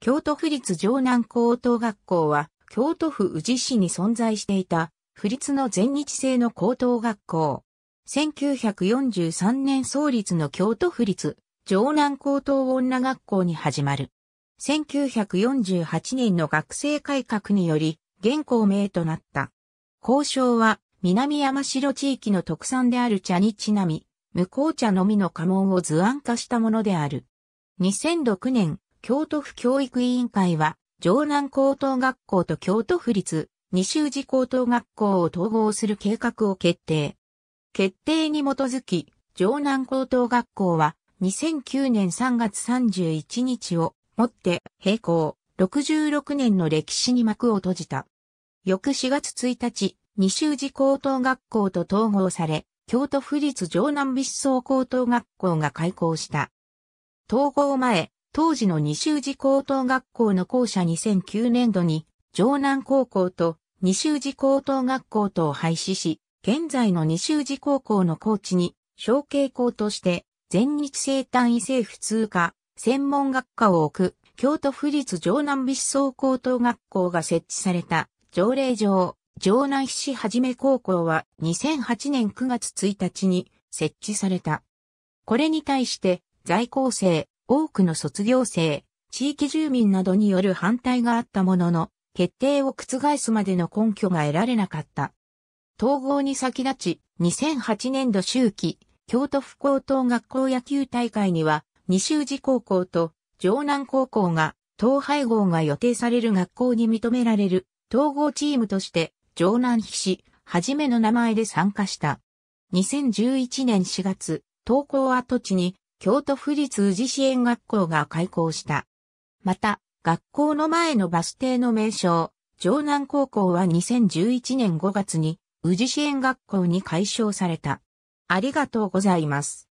京都府立城南高等学校は、京都府宇治市に存在していた、府立の全日制の高等学校。1943年創立の京都府立城南高等女学校に始まる。1948年の学生改革により、現校名となった。交渉は、南山城地域の特産である茶にちなみ、無紅茶のみの家紋を図案化したものである。2006年、京都府教育委員会は、城南高等学校と京都府立西宇治高等学校を統合する計画を決定。決定に基づき、城南高等学校は2009年3月31日をもって閉校66年の歴史に幕を閉じた。翌4月1日、西宇治高等学校と統合され、京都府立城南美思想高等学校が開校した。統合前、当時の西宇寺高等学校の校舎2009年度に、城南高校と西宇寺高等学校とを廃止し、現在の西宇寺高校の校地に、小慶校として、全日生単位制普通科、専門学科を置く、京都府立城南美思想高等学校が設置された、条例上、城南市はじめ高校は2008年9月1日に設置された。これに対して、在校生、多くの卒業生、地域住民などによる反対があったものの、決定を覆すまでの根拠が得られなかった。統合に先立ち、2008年度秋季、京都府高等学校野球大会には、西宇治高校と城南高校が、統廃合が予定される学校に認められる、統合チームとして、城南比市、はじめの名前で参加した。2011年4月、東校跡地に京都府立宇治支援学校が開校した。また、学校の前のバス停の名称、城南高校は2011年5月に宇治支援学校に改称された。ありがとうございます。